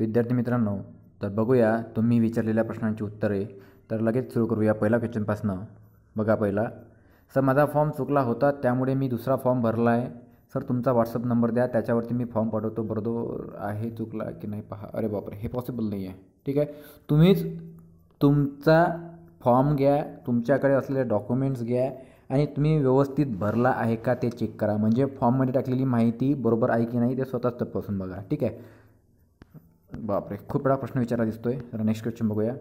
विद्यार्थी मित्रांनो तर बघूया तुम्ही विचारलेल्या प्रश्नांची उत्तरे तर लगेच सुरू करूया पहिल्या क्वेश्चनपासनं बघा पहिला सर माझा फॉर्म चुकला होता त्यामुळे मी दुसरा फॉर्म भरला आहे सर तुमचा व्हॉट्सअप नंबर द्या त्याच्यावरती मी फॉर्म पाठवतो बरोबर आहे चुकला की नाही पहा अरे बापरे हे पॉसिबल नाही आहे ठीक आहे तुम्हीच तुमचा फॉर्म घ्या तुमच्याकडे असलेले डॉक्युमेंट्स घ्या आणि तुम्ही व्यवस्थित भरला आहे का ते चेक करा म्हणजे फॉर्ममध्ये टाकलेली माहिती बरोबर आहे की नाही ते स्वतःच तपासून बघा ठीक आहे बापरे खूप वेळा प्रश्न विचारला दिसतोय तर नेक्स्ट क्वेश्चन बघूया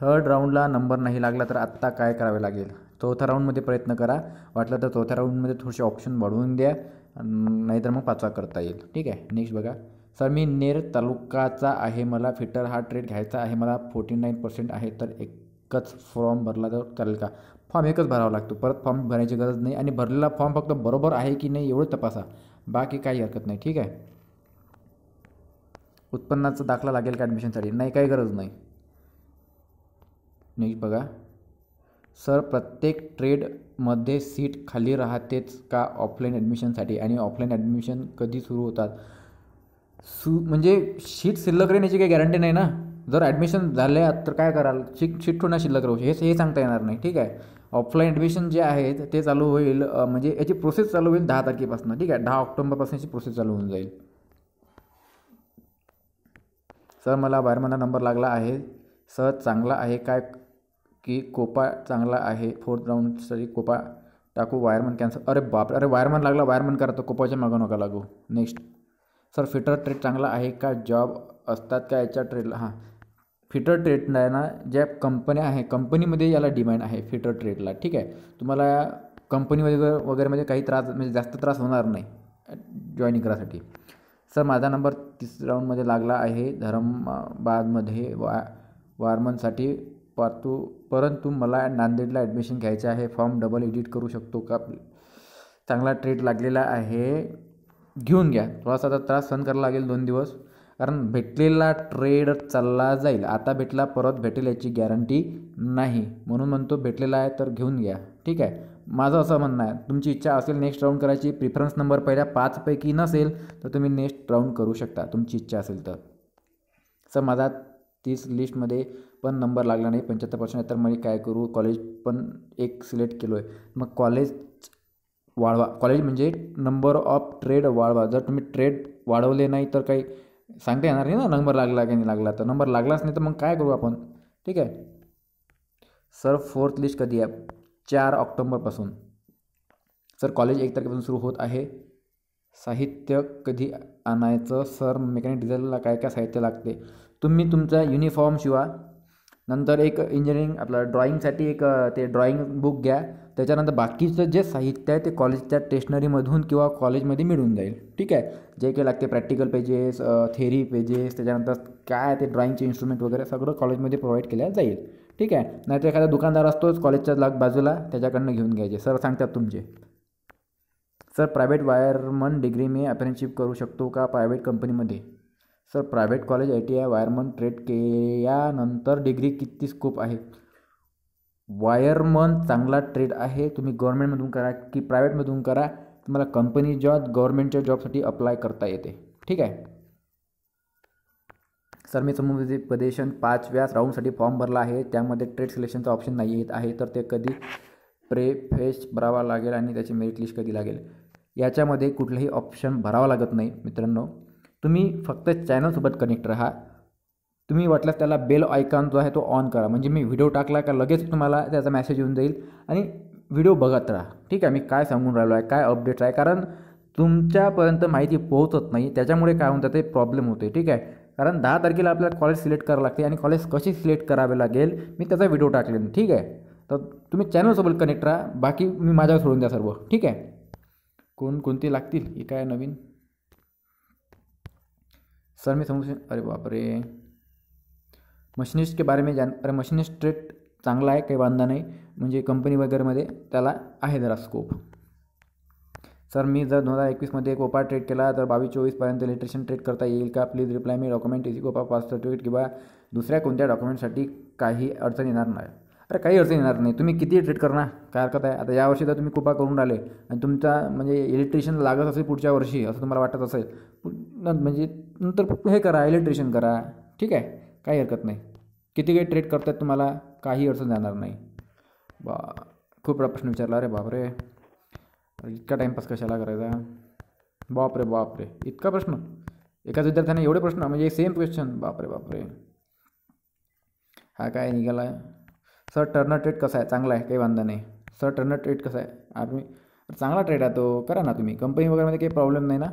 थर्ड राऊंडला नंबर नाही लागला तर आत्ता काय करावे लागेल चौथ्या राऊंडमध्ये प्रयत्न करा वाटलं तर चौथ्या राऊंडमध्ये थोडेसे ऑप्शन वाढवून द्या नाहीतर मग पाचवा करता येईल ठीक आहे नेक्स्ट बघा सर मी नेर तालुकाचा आहे मला फिटर हा ट्रेड घ्यायचा आहे मला फोर्टी नाईन पर्सेंट आहे तर एकच फॉर्म भरला तर चालेल का फॉर्म एकच भरावा लागतो परत फॉर्म भरायची गरज नाही आणि भरलेला फॉर्म फक्त बरोबर आहे की नाही एवढं तपासा बाकी काही हरकत नाही ठीक आहे उत्पन्नाचा दाखला लागेल का ॲडमिशनसाठी नाही काही गरज नाही नेक्स्ट बघा सर प्रत्येक ट्रेडमध्ये सीट खाली राहतेच का ऑफलाईन ॲडमिशनसाठी आणि ऑफलाईन ॲडमिशन कधी सुरू होतात सु म्हणजे शीट शिल्लक राहण्याची काही गॅरंटी नाही ना जर ॲडमिशन झाले तर काय कराल शीट शीट ठेवून शिल्लक राहू हे हे सांगता येणार नाही ठीक आहे ऑफलाईन ॲडमिशन जे आहेत ते चालू होईल म्हणजे याची प्रोसेस चालू होईल दहा तारखेपासून ठीक आहे दहा ऑक्टोबरपासून याची प्रोसेस चालू होऊन जाईल सर मला बाहेरमधनं नंबर लागला आहे सर चांगला आहे काय की कोपा चांगला आहे फोर्थ राऊंडसाठी कोपा टाकू वायरमन कॅन्सल अरे बाप अरे वायरमन लागला वायरमन करा तो कोपाच्या मागं नका लागू नेक्स्ट सर फिटर ट्रेड चांगला आहे का जॉब असतात का याच्या ट्रेडला हां फिटर ट्रेड आहे ना ज्या कंपन्या आहे कंपनीमध्ये याला डिमांड आहे फिटर ट्रेडला ठीक आहे तुम्हाला कंपनी वगैरे वगैरेमध्ये म्हणजे काही त्रास म्हणजे जास्त त्रास होणार नाही जॉईनिंग करायसाठी सर माझा नंबर तिसऱ्या राऊंडमध्ये लागला आहे धरमबादमध्ये वा वारमनसाठी पातू परंतु मला नांदेडला ॲडमिशन घ्यायचं आहे फॉर्म डबल एडिट करू शकतो का चांगला ट्रेड लागलेला आहे घेऊन घ्या थोडासा त्रास सहन करायला लागेल दोन दिवस कारण भेटलेला ट्रेड चालला जाईल आता भेटला परत भेटेल याची गॅरंटी नाही म्हणून म्हणतो भेटलेला आहे तर घेऊन घ्या ठीक आहे माझं असं म्हणणं आहे तुमची इच्छा असेल नेक्स्ट राऊंड करायची प्रिफरन्स नंबर पहिल्या पाचपैकी नसेल तर तुम्ही नेक्स्ट राऊंड करू शकता तुमची इच्छा असेल तर सर माझा तीस लिस्टमध्ये पण नंबर लागला नाही पंच्याहत्तर पर्सेंट तर मी काय करू कॉलेज पण एक सिलेक्ट केलो आहे मग कॉलेज वाढवा कॉलेज म्हणजे नंबर ऑफ ट्रेड वाढवा जर तुम्ही ट्रेड वाढवले नाही तर काही सांगता येणार नाही ना नंबर लागला की नाही लागला तर नंबर लागलाच नाही तर मग काय करू आपण ठीक आहे सर फोर्थ लिस्ट कधी आहे चार ऑक्टोंबरपासून सर कॉलेज एक तारखेपासून सुरू होत आहे साहित्य कधी आणायचं सर मेकॅनिक डिझाईनला काय काय साहित्य लागते तुम्ही तुमचा युनिफॉर्म शिवा नंतर एक इंजिनिअरिंग आपलं ड्रॉईंगसाठी एक ते ड्रॉईंग बुक घ्या त्याच्यानंतर बाकीचं जे साहित्य आहे ते कॉलेजच्या स्टेशनरीमधून किंवा कॉलेजमध्ये मिळून जाईल ठीक आहे जे काही लागते प्रॅक्टिकल पेजेस थेरी पेजेस त्याच्यानंतर काय ते ड्रॉईंगचे इन्स्ट्रुमेंट वगैरे सगळं कॉलेजमध्ये प्रोव्हाइड केल्या जाईल ठीक आहे नाहीतर एखादा दुकानदार असतोच कॉलेजच्या लाग बाजूला त्याच्याकडनं घेऊन घ्यायचे सर सांगतात तुमचे सर प्रायव्हेट वायरमन डिग्री मी अप्रेनशिप करू शकतो का प्रायव्हेट कंपनीमध्ये sir private college I T I wireman trade केल्यानंतर डिग्री किती स्कोप आहे वायरमन चांगला ट्रेड आहे तुम्ही गव्हर्मेंटमधून करा की प्रायव्हेटमधून करा तुम्हाला कंपनी जॉब गव्हर्मेंटच्या जॉबसाठी अप्लाय करता येते ठीक आहे सर मी समुपदे प्रदेशन व्यास राऊंडसाठी फॉर्म भरला आहे त्यामध्ये ट्रेड सिलेक्शनचा ऑप्शन नाही येत आहे तर ते कधी प्रे फ्रेश भरावा लागेल आणि त्याची मेरिट लिस्ट कधी लागेल याच्यामध्ये कुठलंही ऑप्शन भरावा लागत नाही मित्रांनो तुम्ही फक्त चॅनलसोबत कनेक्ट राहा तुम्ही वाटल्यास त्याला बेल आयकॉन जो आहे तो ऑन करा म्हणजे मी व्हिडिओ टाकला का लगेच तुम्हाला त्याचा मेसेज येऊन जाईल आणि व्हिडिओ बघत राहा ठीक आहे मी काय सांगून राहिलो आहे काय अपडेट आहे कारण तुमच्यापर्यंत माहिती पोहोचत नाही त्याच्यामुळे काय होऊन ते प्रॉब्लेम होते ठीक आहे कारण दहा तारखेला आपल्याला कॉलेज सिलेक्ट करावं लागते आणि कॉलेज कसे सिलेक्ट करावे लागेल मी त्याचा व्हिडिओ टाकलेन ठीक आहे तर तुम्ही चॅनलसोबत कनेक्ट राहा बाकी मी माझ्यावर सोडून द्या सर्व ठीक आहे कोण कोणते लागतील की काय नवीन सर मी समजू अरे बापरे मशिनिस्ट के बारे में जान अरे मशिनिस्ट ट्रेट चांगला आहे काही बांधा नाही म्हणजे कंपनी वगैरेमध्ये त्याला आहे जरा स्कोप सर मी जर दोन हजार एकवीसमध्ये एक ट्रेड केला तर बावीस चोवीसपर्यंत इलेक्ट्रिशियन ट्रेड करता येईल का प्लीज रिप्लाय मी डॉक्युमेंट इसी कोपा पास सर्टिफिकेट किंवा दुसऱ्या कोणत्या डॉक्युमेंटसाठी काही अडचण येणार नाही अरे काही अडचण येणार नाही तुम्ही किती ट्रेड करणार काय हरकत आहे आता यावर्षी तर तुम्ही कोपा करून राहिले आणि तुमचा म्हणजे इलेक्ट्रिशियन लागत असेल पुढच्या वर्षी असं तुम्हाला वाटत असेल म्हणजे नंतर हे करा इलेक्ट्रिशियन करा ठीक आहे काही हरकत नाही किती काही ट्रेड करतात तुम्हाला काही अडचण जाणार नाही बा खूप प्रश्न विचारला अरे बापरे इतका टाईमपास कशाला करायचा बापरे बापरे इतका प्रश्न एकाच विद्यार्थ्याने एवढे प्रश्न म्हणजे सेम क्वेश्चन बापरे बापरे हा काय निघाला सर टर्नर ट्रेड कसा आहे चांगला आहे काही वांधा नाही सर टर्नर ट्रेड कसा आहे आम्ही चांगला ट्रेड आहे तो करा ना तुम्ही कंपनी वगैरेमध्ये काही प्रॉब्लेम नाही ना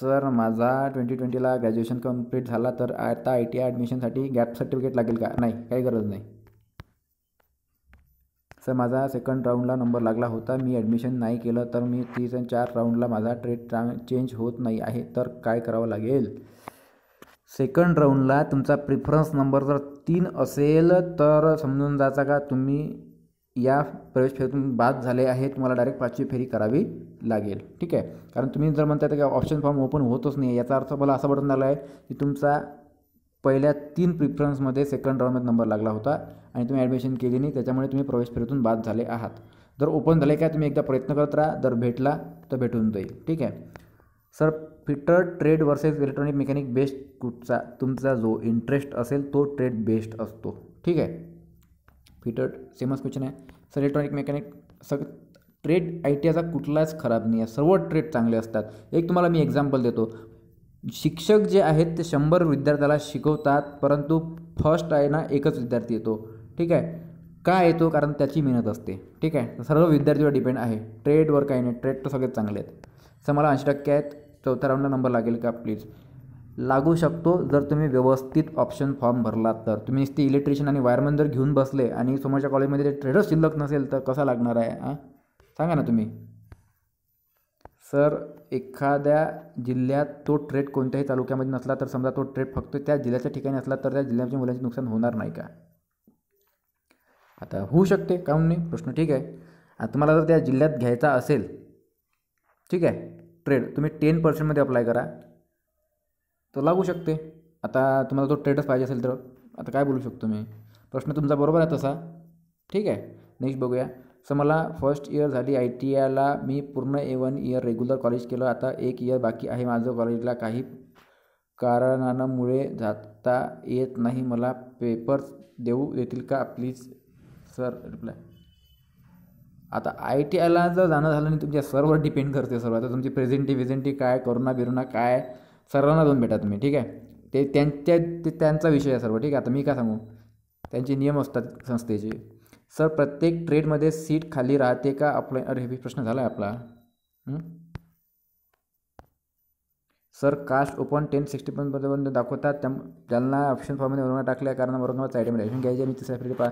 सर माझा ट्वेंटी ट्वेंटीला ग्रॅज्युएशन कंप्लीट झाला तर आता आय टी आय ॲडमिशनसाठी गॅप सर्टिफिकेट लागेल का नाही काही गरज नाही सर माझा सेकंड राऊंडला नंबर लागला होता मी ॲडमिशन नाही केलं तर मी तीस आणि चार राऊंडला माझा ट्रेड चेंज होत नाही आहे तर काय करावं लागेल सेकंड राऊंडला तुमचा प्रिफरन्स नंबर जर तीन असेल तर समजून जायचा का तुम्ही या प्रवेश फेरीतून बाद झाले आहे तुम्हाला डायरेक्ट पाचवी फेरी करावी लागेल ठीक आहे कारण तुम्ही जर म्हणता की ऑप्शन फॉर्म ओपन होतच नाही याचा अर्थ मला असा बटन आला आहे की तुमचा पहिल्या तीन प्रिफरन्समध्ये सेकंड राऊंडमध्ये नंबर लागला होता आणि तुम्ही ॲडमिशन केली नाही त्याच्यामुळे तुम्ही प्रवेश फेरीतून बाद झाले आहात जर ओपन झाले काय तुम्ही एकदा प्रयत्न करत राहा जर भेटला तर भेटून जाईल ठीक आहे sir fitter trade versus electronic mechanic best कुठचा तुमचा जो इंटरेस्ट असेल तो ट्रेड बेस्ट असतो ठीक आहे फिटर सेमच क्वेश्चन आहे सर इलेक्ट्रॉनिक मेकॅनिक सग ट्रेड आय टी आयचा कुठलाच खराब नाही आहे सर्व ट्रेड चांगले असतात एक तुम्हाला मी एक्झाम्पल देतो शिक्षक जे आहेत ते शंभर विद्यार्थ्याला शिकवतात परंतु फर्स्ट आहे ना एकच विद्यार्थी येतो ठीक आहे का येतो कारण त्याची मेहनत असते ठीक आहे सर्व विद्यार्थीवर डिपेंड आहे ट्रेडवर काही नाही ट्रेड तर सगळेच चांगले आहेत सर मला ऐंशी टक्के आहेत चौथ्या राऊंडला नंबर लागेल का प्लीज लागू शकतो जर तुम्ही व्यवस्थित ऑप्शन फॉर्म भरलात तर तुम्ही नुसते इलेक्ट्रिशियन आणि वायरमन जर घेऊन बसले आणि समोरच्या कॉलेजमध्ये ते ट्रेडर्स शिल्लक नसेल तर कसा लागणार आहे हां सांगा ना तुम्ही सर एखाद्या जिल्ह्यात तो ट्रेड कोणत्याही तालुक्यामध्ये नसला तर समजा तो ट्रेड फक्त त्या जिल्ह्याच्या ठिकाणी असला तर त्या जिल्ह्याच्या मुलांचे नुकसान होणार नाही का आता होऊ शकते काहून नाही प्रश्न ठीक आहे आता तुम्हाला जर त्या जिल्ह्यात घ्यायचा असेल ठीक आहे ट्रेड तुम्ही टेन पर्सेंटमध्ये अप्लाय करा तर लागू शकते आता तुम्हाला तो ट्रेडच पाहिजे असेल तर आता काय बोलू शकतो मी प्रश्न तुमचा बरोबर आहे तसा ठीक आहे नेक्स्ट बघूया सो मला फर्स्ट इयर झाली आय टी आयला मी पूर्ण A one year regular college केलं आता एक इयर बाकी आहे माझं कॉलेजला काही कारणांमुळे जाता येत नाही मला पेपर्स देऊ येतील का प्लीज सर रिप्लाय आता आय टी आयला जर जाणं झालं नाही तुमच्या सरवर डिपेंड करते सर्व आता तुमची प्रेझेंटी विझेंटी काय करोना बिरोना काय सर्वांना जाऊन भेटा तुम्ही ठीक आहे ते त्यांच्या ते त्यांचा विषय आहे सर्व ठीक आहे आता मी काय सांगू त्यांचे नियम असतात संस्थेचे सर प्रत्येक ट्रेडमध्ये सीट खाली राहते का आपला अरे हे प्रश्न झाला आहे आपला sir caste open ten sixty पर्यंत दाखवतात त्या ज्यांना ऑप्शन फॉर्ममध्ये वरून टाकल्या कारण औरंगाबाद साईडमध्ये ॲडमिशन घ्यायची मी तिसऱ्या फिल्ड पा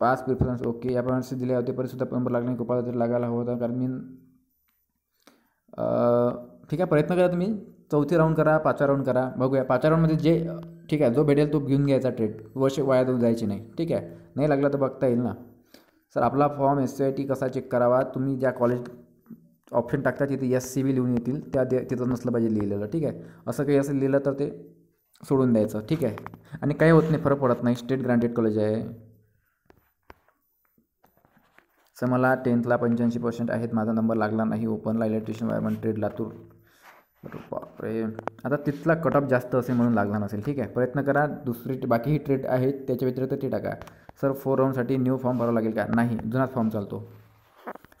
पाच प्रिफरन्स ओके या प्रमाणे दिले होते पण सुद्धा नंबर लागला नाही कृपा तरी लागायला हवं होता कारण मी ठीक आहे प्रयत्न करा तुम्ही चौथी राऊंड करा पाचवा राऊंड करा बघूया पाचव्या राऊंडमध्ये जे ठीक आहे जो भेटेल तो घेऊन घ्यायचा ट्रेड वर्ष वाया जायची नाही ठीक आहे नाही लागला तर बघता येईल ना सर आपला form S C I T कसा चेक करावा तुम्ही ज्या कॉलेज ऑप्शन टाकता तिथे एस सी बी लिहून येतील त्या दे तिथं नसलं पाहिजे लिहिलेलं ठीक आहे असं काही असं लिहिलं तर ते सोडून द्यायचं ठीक आहे आणि काही होत नाही फरक पडत नाही स्टेट ग्रांटेड कॉलेज आहे सर मला टेन्थला पंच्याऐंशी पर्सेंट आहेत माझा नंबर लागला नाही ओपनला इलेक्ट्रिशियन वायरमन ट्रेड लातूर बापरे आता तिथला कट ऑफ जास्त असेल म्हणून लागला नसेल ठीक आहे प्रयत्न करा दुसरी बाकी ही ट्रेड आहेत त्याच्या व्यतिरिक्त ती टाका सर फोर राऊंडसाठी न्यू फॉर्म भरावा लागेल का नाही जुनाच फॉर्म चालतो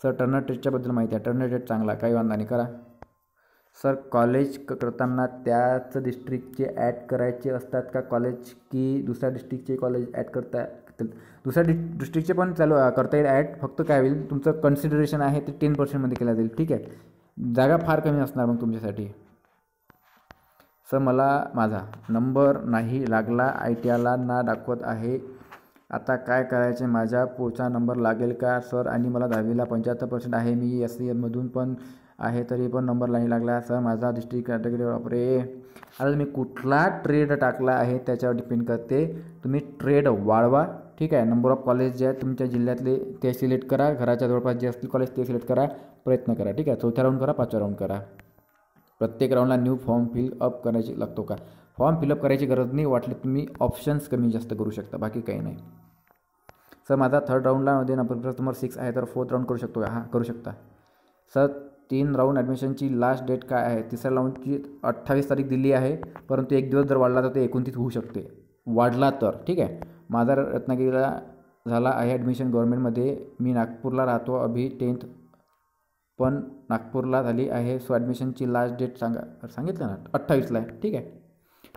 सर टर्नर ट्रेडच्याबद्दल माहिती आहे टर्नर ट्रेड चांगला काही वांधा नाही करा सर कॉलेज क करताना त्याच डिस्ट्रिक्टचे ॲड करायचे असतात का कॉलेज की दुसऱ्या डिस्ट्रिक्टचे कॉलेज ॲड करता दुसऱ्या डि डिस्ट्रिक्टचे पण चालू करता येईल ॲड फक्त काय होईल तुमचं कन्सिडरेशन आहे ते टेन पर्सेंटमध्ये केलं जाईल ठीक आहे जागा फार कमी असणार मग तुमच्यासाठी सर मला माझा नंबर नाही लागला आय टी आयला ना दाखवत आहे आता काय करायचे माझा पुढचा नंबर लागेल का सर आणि मला दहावीला पंच्याहत्तर पर्सेंट आहे मी एस सी एममधून पण आहे तरी पण नंबर नाही लागला सर माझा डिस्ट्रिक्ट कॅटेगरी वापरे आता तुम्ही कुठला ट्रेड टाकला आहे त्याच्यावर डिपेंड करते तुम्ही ट्रेड वाढवा ठीक आहे नंबर ऑफ कॉलेज जे आहे तुमच्या जिल्ह्यातले ते सिलेक्ट करा घराच्या जवळपास जे असतील कॉलेज ते सिलेक्ट करा प्रयत्न करा ठीक आहे चौथ्या राऊंड करा पाचव्या राऊंड करा प्रत्येक राऊंडला न्यू फॉर्म फिल अप करायची लागतो का फॉर्म फिलअप करायची गरज नाही वाटली तुम्ही ऑप्शन्स कमी जास्त करू शकता बाकी काही नाही सर माझा थर्ड राऊंडला मध्ये नंबर सिक्स आहे तर फोर्थ राऊंड करू शकतो का हां करू शकता सर तीन राऊंड ॲडमिशनची लास्ट डेट काय आहे तिसऱ्या राऊंडची अठ्ठावीस तारीख दिली आहे परंतु एक दिवस जर वाढला तर ते एकोणतीस होऊ शकते वाढला तर ठीक आहे माझा रत्नागिरीला झाला आहे ॲडमिशन गव्हर्मेंटमध्ये मी नागपूरला राहतो अभि टेन्थ पण नागपूरला झाली आहे सो ॲडमिशनची लास्ट डेट सांगा सांगितलं ना अठ्ठावीसला आहे ठीक आहे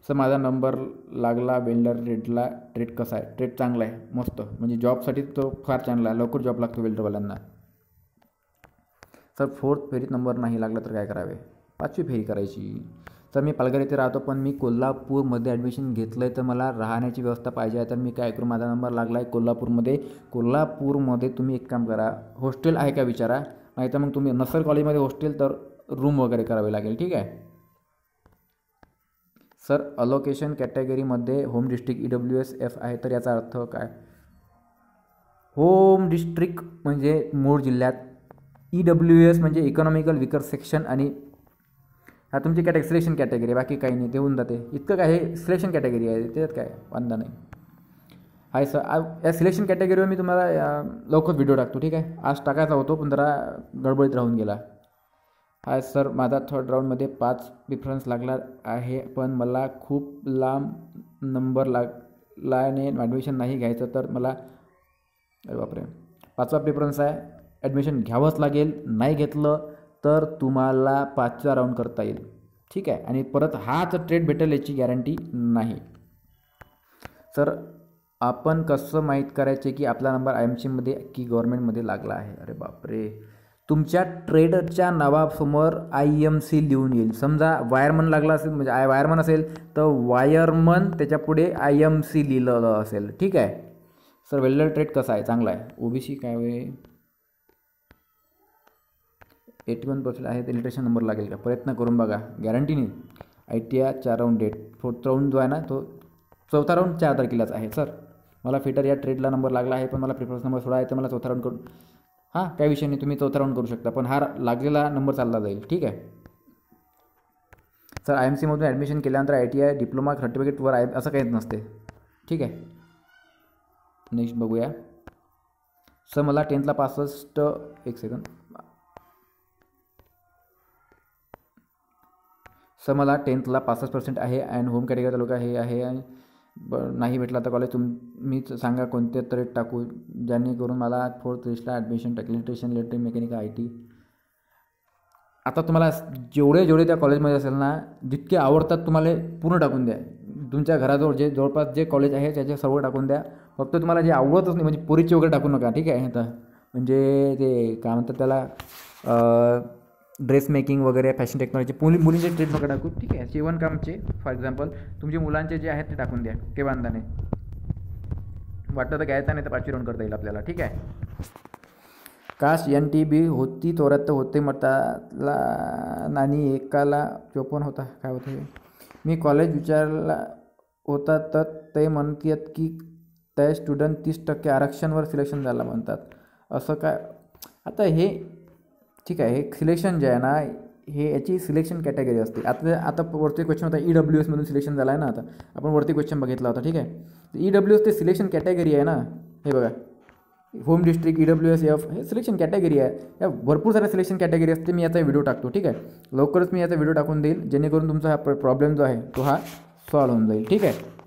सर माझा नंबर लागला वेल्डर ट्रेडला ट्रेड कसा आहे ट्रेड चांगला आहे मस्त म्हणजे जॉबसाठी तो फार चांगला आहे लवकर जॉब लागतो वेल्डरवाल्यांना सर फोर्थ फेरीत नंबर नाही लागला तर काय करावे पाचवी फेरी करायची सर मी पालघर येथे राहतो पण मी कोल्हापूरमध्ये ॲडमिशन घेतलं आहे तर मला राहण्याची व्यवस्था पाहिजे आहे तर मी काय करू माझा नंबर लागला आहे कोल्हापूरमध्ये कोल्हापूरमध्ये तुम्ही एक काम करा हॉस्टेल आहे का विचारा नाहीतर मग तुम्ही कॉलेज कॉलेजमध्ये हॉस्टेल तर रूम वगैरे करावे लागेल ठीक आहे सर अलोकेशन कॅटेगरीमध्ये home district E W S F आहे तर याचा अर्थ काय होम डिस्ट्रिक्ट म्हणजे मूळ जिल्ह्यात ई डब्ल्यू एस म्हणजे इकॉनॉमिकल विकर सेक्शन आणि हा तुमची कॅटे सिलेक्शन कॅटेगरी बाकी काही नाही ते होऊन जाते इतकं काय हे सिलेक्शन कॅटेगरी आहे त्याच्यात काय वांदा नाही आहे सर या सिलेक्शन कॅटेगरीवर मी तुम्हाला लवकर व्हिडिओ टाकतो ठीक आहे आज टाकायचा होतो पण जरा गडबडीत राहून गेला हाय सर माझा थर्ड राऊंडमध्ये पाच प्रिफरन्स लागला आहे पण मला खूप लांब नंबर लागल्याने ॲडमिशन नाही घ्यायचं तर मला अरे बापरे पाचवा प्रिफरन्स आहे ॲडमिशन घ्यावंच लागेल नाही घेतलं तर तुम्हाला पाचवा राऊंड करता येईल ठीक आहे आणि परत हाच ट्रेड भेटेल याची गॅरंटी नाही सर आपण कसं माहीत करायचे की आपला नंबर आय एम सीमध्ये की गव्हर्मेंटमध्ये लागला आहे अरे बापरे तुमच्या ट्रेडरच्या नावासमोर आय एम सी लिहून येईल समजा वायरमन लागला असेल म्हणजे आय वायरमन असेल तर वायरमन त्याच्यापुढे आय एम सी लिहिलेलं असेल ठीक आहे सर वेल्डर ट्रेड कसा आहे चांगला आहे ओबीसी काय आहे एटी वन पर्सेंट आहे ते इलेक्ट्रेशन नंबर लागेल का प्रयत्न करून बघा गॅरंटी नाही आय टी आय चार राऊंड डेट फोर्थ राऊंड जो आहे ना तो चौथा राऊंड चार तारखेलाच आहे सर मला फिटर या ट्रेडला नंबर लागला आहे पण मला प्रिफरन्स नंबर सोळा आहे तर मला चौथा राऊंड करून हां काही विषय नाही तुम्ही चौथा राऊंड करू शकता पण हा लागलेला नंबर चालला जाईल ठीक आहे सर आय एम सीमधून ॲडमिशन केल्यानंतर आय टी आय डिप्लोमा सर्टिफिकेटवर आहे असं काहीच नसते ठीक आहे नेक्स्ट बघूया सर मला टेन्थला पासष्ट एक सेकंद सर मला टेन्थला पासष्ट पर्सेंट आहे अँड होम कॅटेगरी तालुका हे आहे आणि ब नाही भेटला तर कॉलेज मीच सांगा कोणत्या तरी टाकू जेणेकरून मला फोर्थ लिस्टला ॲडमिशन टाकली electrician electric mechanic I T आता तुम्हाला जेवढे जेवढे त्या कॉलेजमध्ये असेल ना जितके आवडतात तुम्हाला पूर्ण टाकून द्या तुमच्या घराजवळ जे जवळपास जे कॉलेज आहे त्याचे सर्व टाकून द्या फक्त तुम्हाला जे आवडतच नाही म्हणजे पुरीची वगैरे टाकू नका ठीक आहे आता म्हणजे ते काय म्हणतात त्याला ड्रेस मेकिंग वगैरे फॅशन टेक्नॉलॉजी मुली मुलींचे ट्रेड वगैरे टाकू ठीक आहे शिवणकामचे फॉर एक्झाम्पल तुमचे मुलांचे जे आहेत ते टाकून द्या के बांधाने वाटतं तर घ्यायचा नाही तर पाचवी करता येईल आपल्याला ठीक आहे काश एन टी बी होती तर होते मटाला नाणी एकाला चोपन होता काय होतं मी कॉलेज विचारला होता तर ते म्हणतात की त्या स्टुडंट तीस टक्के आरक्षणवर सिलेक्शन झाला म्हणतात असं काय आता हे ठीक आहे हे सिलेक्शन जे आहे ना हे याची सिलेक्शन कॅटेगरी असते आता आता वरती क्वेश्चन होता ई डब्ल्यू एसमधून सिलेक्शन झाला आहे ना आता आपण वरती क्वेश्चन बघितला होता ठीक आहे ई डब्ल्यू एस ते सिलेक्शन कॅटेगरी आहे ना हे बघा home district E W S F हे सिलेक्शन कॅटेगरी आहे या भरपूर साऱ्या सिलेक्शन कॅटेगरी असते मी याचा व्हिडिओ टाकतो ठीक आहे लवकरच मी याचा व्हिडिओ टाकून देईल जेणेकरून तुमचा हा प्रॉब्लेम जो आहे तो हा सॉल्व्ह होऊन जाईल ठीक आहे